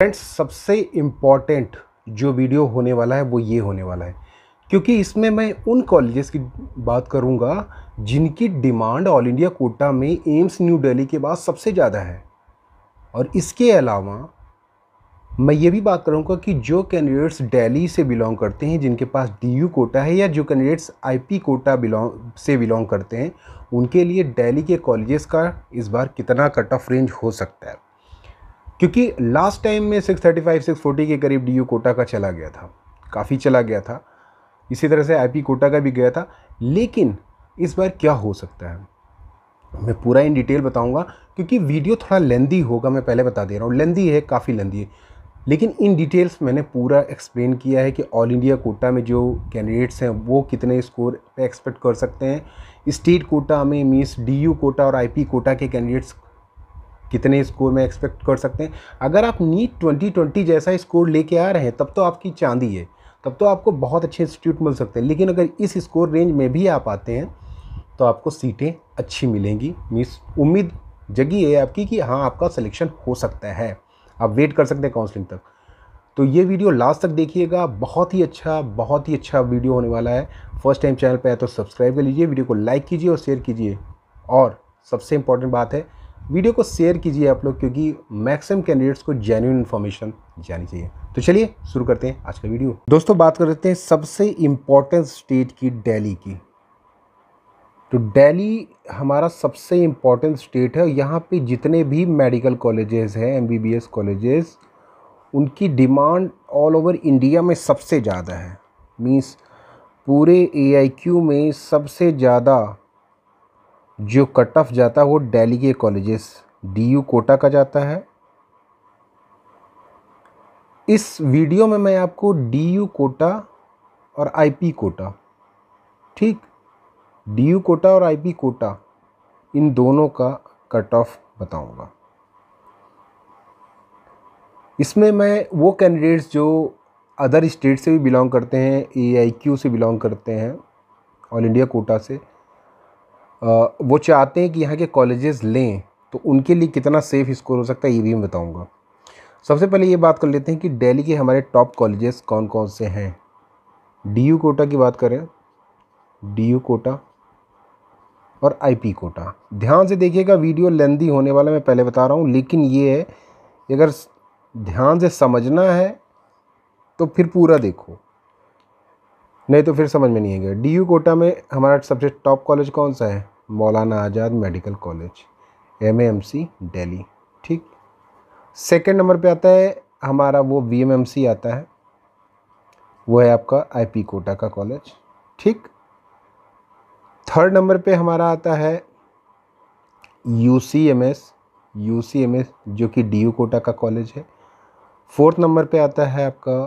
friends सबसे important जो video होने वाला है वो ये होने वाला है क्योंकि इसमें मैं उन कॉलेजेस की बात करूँगा जिनकी डिमांड ऑल इंडिया कोटा में एम्स न्यू दिल्ली के बाद सबसे ज़्यादा है और इसके अलावा मैं ये भी बात करूँगा कि जो कैंडिडेट्स दिल्ली से बिलोंग करते हैं जिनके पास डीयू कोटा है या जो कैंडिडेट्स आईपी कोटा बिलोंग से बिलोंग करते हैं उनके लिए दिल्ली के कॉलेज का इस बार कितना कट ऑफ रेंज हो सकता है क्योंकि लास्ट टाइम में 635 640 के करीब डी कोटा का चला गया था काफ़ी चला गया था इसी तरह से आई कोटा का भी गया था लेकिन इस बार क्या हो सकता है मैं पूरा इन डिटेल बताऊंगा क्योंकि वीडियो थोड़ा लेंदी होगा मैं पहले बता दे रहा हूँ लेंदी है काफ़ी लेंदी है लेकिन इन डिटेल्स मैंने पूरा एक्सप्लेन किया है कि ऑल इंडिया कोटा में जो कैंडिडेट्स हैं वो कितने स्कोर एक्सपेक्ट कर सकते हैं स्टेट कोटा में मीन्स डीयू कोटा और आईपी कोटा के कैंडिडेट्स कितने स्कोर में एक्सपेक्ट कर सकते हैं अगर आप नीट ट्वेंटी ट्वेंटी जैसा स्कोर लेके आ रहे हैं तब तो आपकी चांदी है तब तो आपको बहुत अच्छे इंस्टीट्यूट मिल सकते हैं लेकिन अगर इस स्कोर रेंज में भी आप आते हैं तो आपको सीटें अच्छी मिलेंगी मीस उम्मीद जगी है आपकी कि हाँ आपका सिलेक्शन हो सकता है आप वेट कर सकते हैं काउंसलिंग तक तो ये वीडियो लास्ट तक देखिएगा बहुत ही अच्छा बहुत ही अच्छा वीडियो होने वाला है फर्स्ट टाइम चैनल पर है तो सब्सक्राइब कर लीजिए वीडियो को लाइक कीजिए और शेयर कीजिए और सबसे इम्पॉर्टेंट बात है वीडियो को शेयर कीजिए आप लोग क्योंकि मैक्सिमम कैंडिडेट्स को जेन्यून इन्फॉर्मेशन जानी चाहिए तो चलिए शुरू करते हैं आज का वीडियो दोस्तों बात कर लेते हैं सबसे इम्पोर्टेंट स्टेट की डेली की तो डेली हमारा सबसे इम्पोर्टेंट स्टेट है यहाँ पे जितने भी मेडिकल कॉलेजेस हैं एमबीबीएस कॉलेजेस उनकी डिमांड ऑल ओवर इंडिया में सबसे ज़्यादा है मीन्स पूरे एआईक्यू में सबसे ज़्यादा जो कट ऑफ जाता है वो डेली के कॉलेजेस डीयू कोटा का जाता है इस वीडियो में मैं आपको डीयू कोटा और आईपी कोटा ठीक डीयू कोटा और आईपी कोटा इन दोनों का कट ऑफ बताऊंगा इसमें मैं वो कैंडिडेट्स जो अदर स्टेट से भी बिलोंग करते हैं ए आई क्यू से बिलोंग करते हैं ऑल इंडिया कोटा से वो चाहते हैं कि यहाँ के कॉलेजेस लें तो उनके लिए कितना सेफ़ स्कोर हो सकता है ये भी मैं बताऊँगा सबसे पहले ये बात कर लेते हैं कि डेली के हमारे टॉप कॉलेजेस कौन कौन से हैं डी कोटा की बात करें डी कोटा और आईपी कोटा ध्यान से देखिएगा वीडियो लेंदी होने वाला मैं पहले बता रहा हूँ लेकिन ये है अगर ध्यान से समझना है तो फिर पूरा देखो नहीं तो फिर समझ में नहीं आएगा डी यू कोटा में हमारा सबसे टॉप कॉलेज कौन सा है Maulana Azad medical college M M C Delhi ठीक सेकेंड नंबर पे आता है हमारा वो वी एम एम सी आता है वो है आपका आई पी कोटा का कॉलेज ठीक थर्ड नंबर पे हमारा आता है U C M S U C M S जो कि डी यू कोटा का कॉलेज है फोर्थ नंबर पे आता है आपका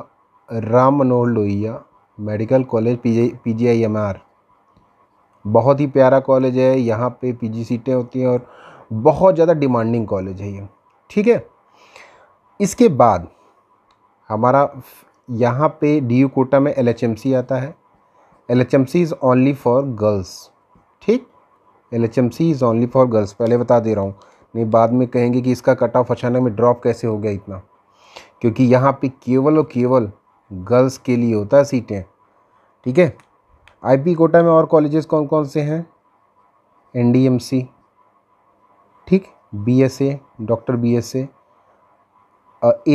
Ram Manohar Lohia medical college P G I M R बहुत ही प्यारा कॉलेज है यहाँ पे पीजी सीटें होती हैं और बहुत ज़्यादा डिमांडिंग कॉलेज है ये ठीक है इसके बाद हमारा यहाँ पे डीयू कोटा में एलएचएमसी आता है LHMC is only for girls ठीक LHMC is only for girls पहले बता दे रहा हूँ नहीं बाद में कहेंगे कि इसका कट ऑफ अचानक में ड्रॉप कैसे हो गया इतना क्योंकि यहाँ पे केवल और केवल गर्ल्स के लिए होता है सीटें ठीक है आईपी कोटा में और कॉलेजेस कौन कौन से हैं एनडीएमसी ठीक बीएसए डॉक्टर बीएसए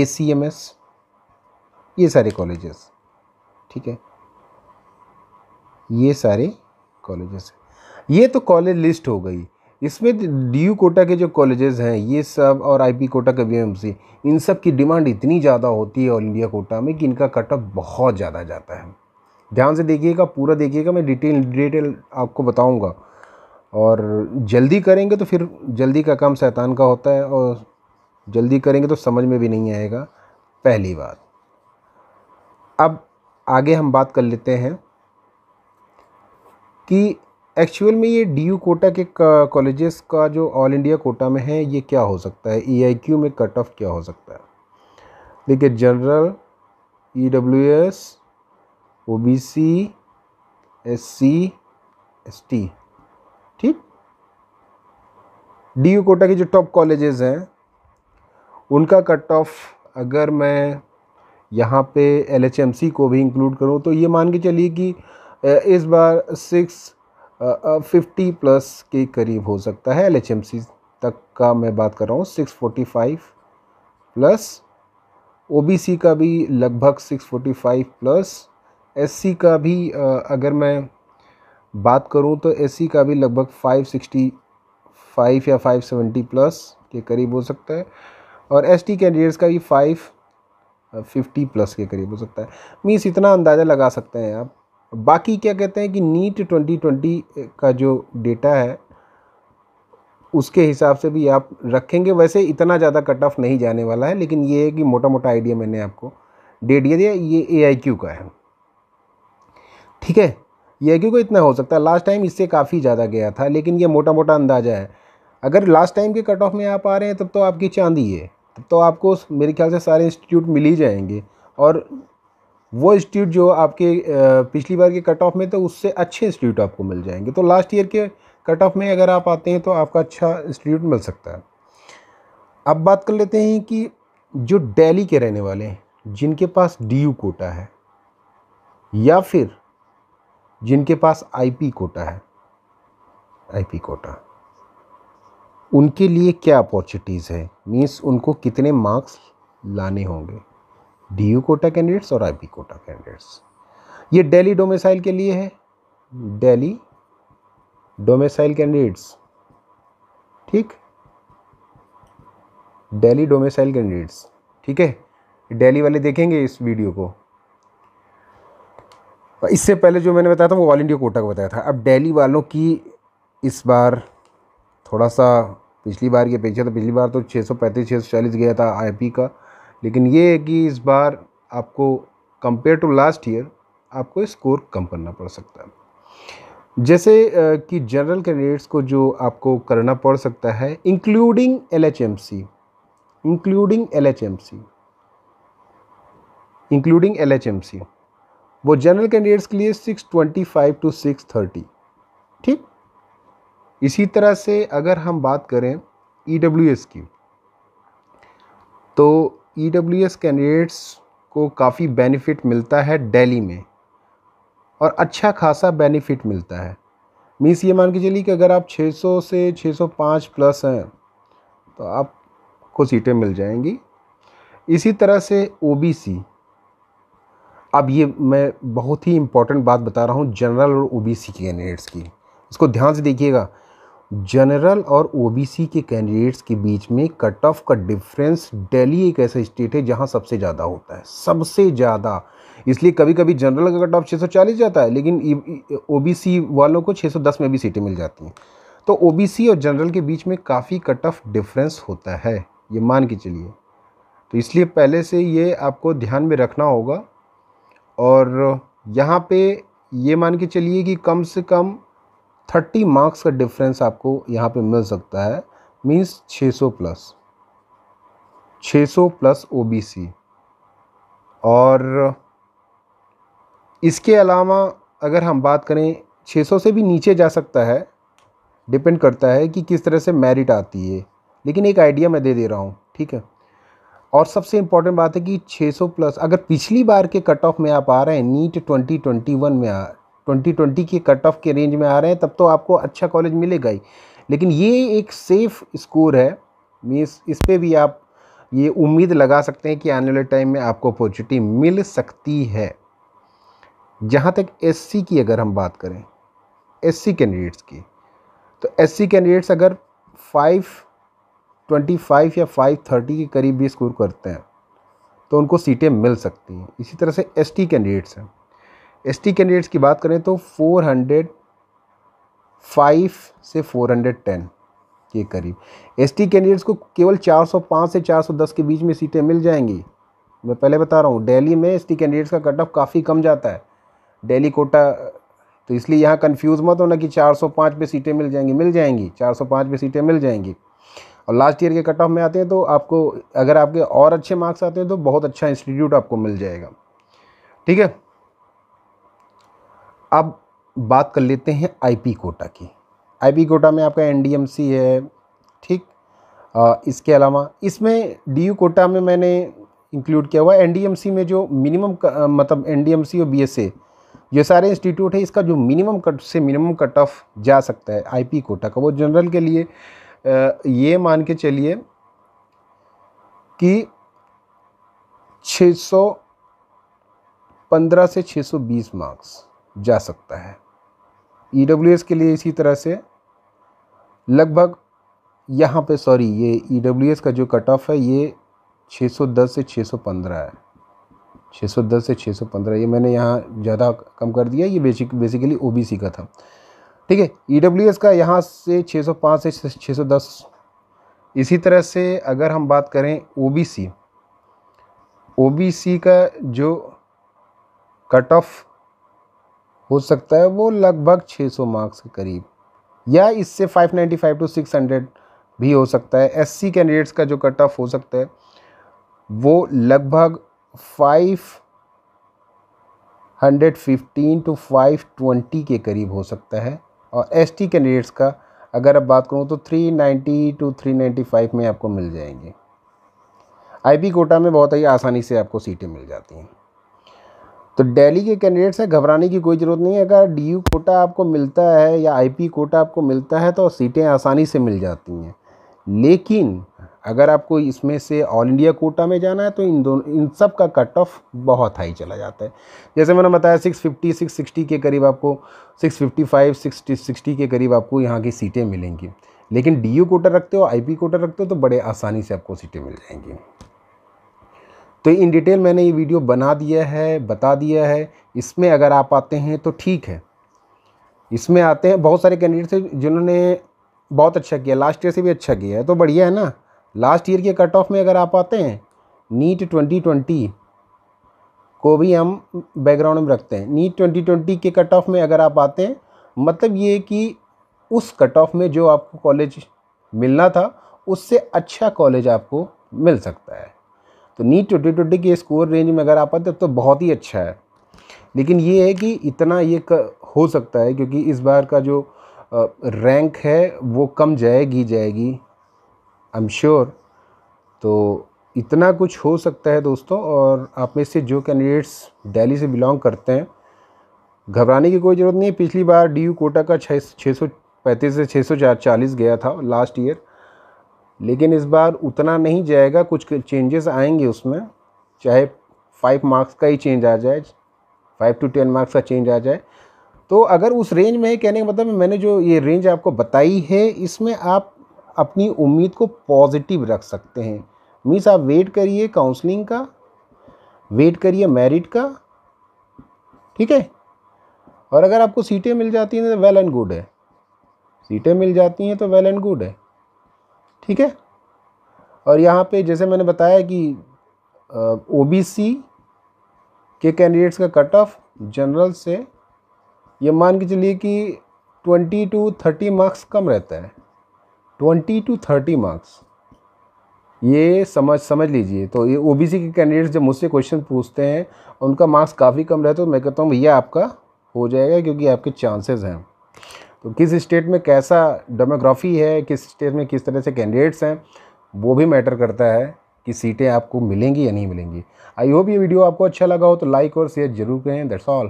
एसीएमएस ये सारे कॉलेजेस ठीक है ये सारे कॉलेजेस ये तो कॉलेज लिस्ट हो गई इसमें डी यू कोटा के जो कॉलेजेस हैं ये सब और आई पी कोटा के वी इन सब की डिमांड इतनी ज़्यादा होती है ऑल इंडिया कोटा में कि इनका कट ऑफ बहुत ज़्यादा जाता है ध्यान से देखिएगा पूरा देखिएगा मैं डिटेल डिटेल आपको बताऊंगा और जल्दी करेंगे तो फिर जल्दी का काम शैतान का होता है और जल्दी करेंगे तो समझ में भी नहीं आएगा पहली बात अब आगे हम बात कर लेते हैं कि एक्चुअल में ये डी यू कोटा के कॉलेजेस का जो ऑल इंडिया कोटा में है ये क्या हो सकता है ई आई क्यू में कट ऑफ क्या हो सकता है देखिए general E W S O B C S C S T ठीक डी यू कोटा के जो टॉप कॉलेजेस हैं उनका कट ऑफ अगर मैं यहाँ पे एल एच एम सी को भी इंक्लूड करूँ तो ये मान के चलिए कि इस बार सिक्स फिफ्टी प्लस के करीब हो सकता है एल तक का मैं बात कर रहा हूँ six forty five plus OBC का भी लगभग six forty five plus SC का भी uh, अगर मैं बात करूँ तो एससी का भी लगभग फाइव सिक्सटी फाइव या फाइव सेवेंटी प्लस के करीब हो सकता है और एसटी कैंडिडेट्स का भी फाइव फिफ्टी प्लस के करीब हो सकता है मीन्स इतना अंदाज़ा लगा सकते हैं आप बाकी क्या कहते हैं कि नीट 2020 का जो डेटा है उसके हिसाब से भी आप रखेंगे वैसे इतना ज़्यादा कट ऑफ नहीं जाने वाला है लेकिन ये है कि मोटा मोटा आइडिया मैंने आपको दे दिया दिया ये ए का है ठीक है ये आई का इतना हो सकता है लास्ट टाइम इससे काफ़ी ज़्यादा गया था लेकिन ये मोटा मोटा अंदाज़ा है अगर लास्ट टाइम के कट ऑफ में आप आ रहे हैं तब तो आपकी चांदी है तब तो आपको मेरे ख्याल से सारे इंस्टीट्यूट मिल ही जाएंगे और वो इंस्टीट्यूट जो आपके पिछली बार के कट ऑफ में तो उससे अच्छे इंस्टीट्यूट आपको मिल जाएंगे तो लास्ट ईयर के कट ऑफ में अगर आप आते हैं तो आपका अच्छा इंस्टीट्यूट मिल सकता है अब बात कर लेते हैं कि जो डेली के रहने वाले हैं जिनके पास डी यू कोटा है या फिर जिनके पास आईपी कोटा है आईपी कोटा उनके लिए क्या अपॉर्चुनिटीज़ है मीन्स उनको कितने मार्क्स लाने होंगे डी यू कोटा कैंडिडेट्स और आई कोटा कैंडिडेट्स ये डेली डोमेसाइल के लिए है डेली डोमेसाइल कैंडिडेट्स ठीक डेली डोमेसाइल कैंडिडेट्स ठीक है डेली वाले देखेंगे इस वीडियो को इससे पहले जो मैंने बताया था वो ऑल इंडिया कोटा का बताया था अब डेली वालों की इस बार थोड़ा सा पिछली बार की अपेक्षा था पिछली बार तो छः सौ पैंतीस छः सौ चालीस गया था पी का लेकिन ये है कि इस बार आपको कंपेयर टू लास्ट ईयर आपको स्कोर कम करना पड़ सकता है जैसे कि जनरल कैंडिडेट्स को जो आपको करना पड़ सकता है including L H M C including L H M C including L H M C वो जनरल कैंडिडेट्स के लिए six twenty five to six thirty ठीक इसी तरह से अगर हम बात करें ई डब्ल्यू एस की तो ई डब्ल्यू एस कैंडिडेट्स को काफ़ी बेनिफिट मिलता है दिल्ली में और अच्छा खासा बेनिफिट मिलता है मीन्स ये मान के चलिए कि अगर आप 600 से 605 प्लस हैं तो आपको सीटें मिल जाएंगी इसी तरह से ओबीसी अब ये मैं बहुत ही इम्पोर्टेंट बात बता रहा हूँ जनरल और ओबीसी के कैंडिडेट्स की इसको ध्यान से देखिएगा जनरल और ओबीसी के कैंडिडेट्स के बीच में कट ऑफ का डिफरेंस दिल्ली एक ऐसा स्टेट है जहां सबसे ज़्यादा होता है सबसे ज़्यादा इसलिए कभी कभी जनरल का कट ऑफ 640 जाता है लेकिन ओबीसी वालों को 610 में भी सीटें मिल जाती हैं तो ओबीसी और जनरल के बीच में काफ़ी कट ऑफ डिफरेंस होता है ये मान के चलिए तो इसलिए पहले से ये आपको ध्यान में रखना होगा और यहाँ पे ये मान के चलिए कि कम से कम थर्टी मार्क्स का डिफरेंस आपको यहाँ पे मिल सकता है मीन्स 600 प्लस 600 प्लस ओबीसी और इसके अलावा अगर हम बात करें 600 से भी नीचे जा सकता है डिपेंड करता है कि किस तरह से मेरिट आती है लेकिन एक आइडिया मैं दे दे रहा हूँ ठीक है और सबसे इम्पॉर्टेंट बात है कि 600 प्लस अगर पिछली बार के कट ऑफ में आप आ रहे हैं नीट 2021 में आ ट्वेंटी ट्वेंटी के कट ऑफ के रेंज में आ रहे हैं तब तो आपको अच्छा कॉलेज मिलेगा ही लेकिन ये एक सेफ़ स्कोर है मीन्स इस पर भी आप ये उम्मीद लगा सकते हैं कि आने वाले टाइम में आपको अपॉर्चुनिटी मिल सकती है जहाँ तक एससी की अगर हम बात करें एससी कैंडिडेट्स की तो एससी कैंडिडेट्स अगर फाइव ट्वेंटी फाइव या फाइव थर्टी के करीब भी स्कोर करते हैं तो उनको सीटें मिल सकती हैं इसी तरह से एसटी कैंडिडेट्स हैं एसटी कैंडिडेट्स की बात करें तो 405 से 410 के करीब एसटी कैंडिडेट्स को केवल 405 से 410 के बीच में सीटें मिल जाएंगी मैं पहले बता रहा हूँ दिल्ली में एसटी कैंडिडेट्स का कट ऑफ काफ़ी कम जाता है दिल्ली कोटा तो इसलिए यहाँ कंफ्यूज मत होना कि 405 पे सीटें मिल जाएंगी मिल जाएंगी 405 पे सीटें मिल जाएंगी और लास्ट ईयर के कट ऑफ में आते हैं तो आपको अगर आपके और अच्छे मार्क्स आते हैं तो बहुत अच्छा इंस्टीट्यूट आपको मिल जाएगा ठीक है अब बात कर लेते हैं आईपी कोटा की आईपी कोटा में आपका एनडीएमसी है ठीक आ, इसके अलावा इसमें डीयू कोटा में मैंने इंक्लूड किया हुआ है एनडीएमसी में जो मिनिमम मतलब एनडीएमसी और बीएसए ये सारे इंस्टीट्यूट है इसका जो मिनिमम कट से मिनिमम कट ऑफ जा सकता है आईपी कोटा का वो जनरल के लिए ये मान के चलिए कि 615 से 620 मार्क्स जा सकता है ई e के लिए इसी तरह से लगभग यहाँ पे सॉरी ये ई e का जो कट ऑफ है ये 610 से 615 है 610 से 615 ये मैंने यहाँ ज़्यादा कम कर दिया ये बेसिक बेसिकली ओ का था ठीक है ई e का यहाँ से 605 से 610 इसी तरह से अगर हम बात करें ओ बी का जो कट ऑफ हो सकता है वो लगभग 600 मार्क्स के करीब या इससे 595 टू 600 भी हो सकता है एससी कैंडिडेट्स का जो कट ऑफ हो सकता है वो लगभग 515 टू 520 के करीब हो सकता है और एसटी कैंडिडेट्स का अगर अब बात करूँ तो 390 टू 395 में आपको मिल जाएंगे आईबी कोटा में बहुत ही आसानी से आपको सीटें मिल जाती हैं तो दिल्ली के कैंडिडेट्स से घबराने की कोई ज़रूरत नहीं है अगर डी कोटा आपको मिलता है या आईपी कोटा आपको मिलता है तो सीटें आसानी से मिल जाती हैं लेकिन अगर आपको इसमें से ऑल इंडिया कोटा में जाना है तो इन दोनों इन सब का कट ऑफ बहुत हाई चला जाता है जैसे मैंने बताया 650 660 के करीब आपको 655 60 60 के करीब आपको यहाँ की सीटें मिलेंगी लेकिन डीयू कोटा रखते हो आईपी कोटा रखते हो तो बड़े आसानी से आपको सीटें मिल जाएंगी तो इन डिटेल मैंने ये वीडियो बना दिया है बता दिया है इसमें अगर आप आते हैं तो ठीक है इसमें आते हैं बहुत सारे कैंडिडेट्स हैं जिन्होंने बहुत अच्छा किया लास्ट ईयर से भी अच्छा किया है तो बढ़िया है ना लास्ट ईयर के कट ऑफ में अगर आप आते हैं नीट ट्वेंटी ट्वेंटी को भी हम बैकग्राउंड में रखते हैं नीट ट्वेंटी ट्वेंटी के कट ऑफ में अगर आप आते हैं मतलब ये कि उस कट ऑफ में जो आपको कॉलेज मिलना था उससे अच्छा कॉलेज आपको मिल सकता है तो नीट ट्वेंटी ट्वेंटी के स्कोर रेंज में अगर आ पाते तो बहुत ही अच्छा है लेकिन ये है कि इतना ये हो सकता है क्योंकि इस बार का जो रैंक है वो कम जाएगी जाएगी आई एम श्योर तो इतना कुछ हो सकता है दोस्तों और आप में से जो कैंडिडेट्स दिल्ली से बिलोंग करते हैं घबराने की कोई ज़रूरत नहीं है पिछली बार डी कोटा का छः छः सौ पैंतीस से छः सौ चालीस गया था लास्ट ईयर लेकिन इस बार उतना नहीं जाएगा कुछ चेंजेस आएंगे उसमें चाहे फाइव मार्क्स का ही चेंज आ जाए फाइव टू टेन मार्क्स का चेंज आ जाए तो अगर उस रेंज में कहने का मतलब मैंने जो ये रेंज आपको बताई है इसमें आप अपनी उम्मीद को पॉजिटिव रख सकते हैं मीन्स आप वेट करिए काउंसलिंग का वेट करिए मेरिट का ठीक है और अगर आपको सीटें मिल जाती हैं तो वेल एंड गुड है सीटें मिल जाती हैं तो वेल एंड गुड है ठीक है और यहाँ पे जैसे मैंने बताया कि ओबीसी के कैंडिडेट्स का कट ऑफ जनरल से ये मान के चलिए कि ट्वेंटी टू थर्टी मार्क्स कम रहता है ट्वेंटी टू थर्टी मार्क्स ये समझ समझ लीजिए तो ये ओबीसी के कैंडिडेट्स जब मुझसे क्वेश्चन पूछते हैं उनका मार्क्स काफ़ी कम रहता है तो मैं कहता हूँ भैया आपका हो जाएगा क्योंकि आपके चांसेस हैं तो किस स्टेट में कैसा डेमोग्राफी है किस स्टेट में किस तरह से कैंडिडेट्स हैं वो भी मैटर करता है कि सीटें आपको मिलेंगी या नहीं मिलेंगी आई होप ये वीडियो आपको अच्छा लगा हो तो लाइक और शेयर जरूर करें दैट्स ऑल